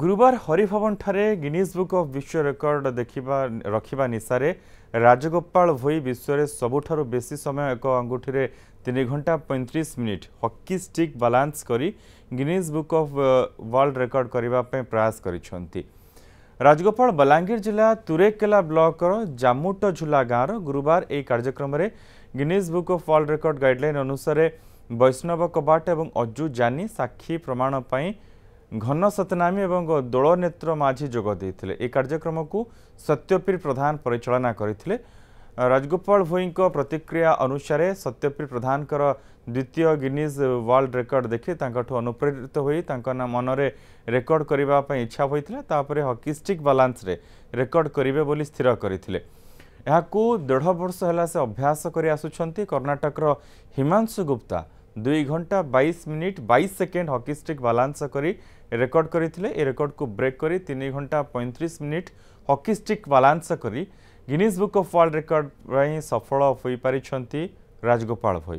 ଗୁରୁବାର ହରିଭବନଠାରେ Guinness book of ବିଶ୍ୱ ରେକର୍ଡ ଦେଖିବା ରଖିବା ନିଶାରେ ରାଜଗୋପାଳ ଭୋଇ ବିଶ୍ୱରେ ସବୁଠାରୁ ବେଶୀ ସମୟ ଏକ ଆଙ୍ଗୁଠିରେ ତିନି ଘଣ୍ଟା ପଇଁତିରିଶ ମିନିଟ୍ ହକି ଷ୍ଟିକ୍ ବାଲାନ୍ସ କରି Guinness book of world record କରିବା ପାଇଁ ପ୍ରୟାସ କରିଛନ୍ତି ରାଜଗୋପାଳ ବଲାଙ୍ଗୀର ଜିଲ୍ଲା ତୁରେକେଲା ବ୍ଲକର ଜାମୁଟ ଝୁଲା ଗାଁର ଗୁରୁବାର ଏହି କାର୍ଯ୍ୟକ୍ରମରେ Guinness book of world record guideline ଅନୁସାରେ ବୈଷ୍ଣବ କବାଟ ଏବଂ ଅଜୁ ଜାନି ସାକ୍ଷୀ ପ୍ରମାଣ ପାଇଁ ଘନ ସତନାମୀ ଏବଂ ଦୋଳ ନେତ୍ର ମାଝି ଯୋଗ ଦେଇଥିଲେ ଏହି କାର୍ଯ୍ୟକ୍ରମକୁ ସତ୍ୟପ୍ରୀ ପ୍ରଧାନ ପରିଚାଳନା କରିଥିଲେ ରାଜଗୋପାଳ ଭୋଇଙ୍କ ପ୍ରତିକ୍ରିୟା ଅନୁସାରେ ସତ୍ୟପ୍ରୀ ପ୍ରଧାନଙ୍କର ଦ୍ୱିତୀୟ ଗିନିଜ୍ ୱାର୍ଲଡ ରେକର୍ଡ ଦେଖି ତାଙ୍କଠୁ ଅନୁପ୍ରେରିତ ହୋଇ ତାଙ୍କ ନା ମନରେ ରେକର୍ଡ କରିବା ପାଇଁ ଇଚ୍ଛା ହୋଇଥିଲା ତାପରେ ହକିଷ୍ଟିକ୍ ବାଲାନ୍ସରେ ରେକର୍ଡ କରିବେ ବୋଲି ସ୍ଥିର କରିଥିଲେ ଏହାକୁ ଦେଢ଼ ବର୍ଷ ହେଲା ସେ ଅଭ୍ୟାସ କରି ଆସୁଛନ୍ତି କର୍ଣ୍ଣାଟକର ହିମାଂଶୁ ଗୁପ୍ତା দুই ঘন্টা বাইশ মিনিট বাইশ সেকেন্ড হকি স্টিক বালান্স করে রেকর্ড করে এ রেকর্ডকু ব্রেক করে তিন ঘন্টা পঁয়ত্রিশ মিনিট হকি স্টিক বালান্স করে Guinness book of world record সফল হয়ে পারি রাজগোপাল ভৈ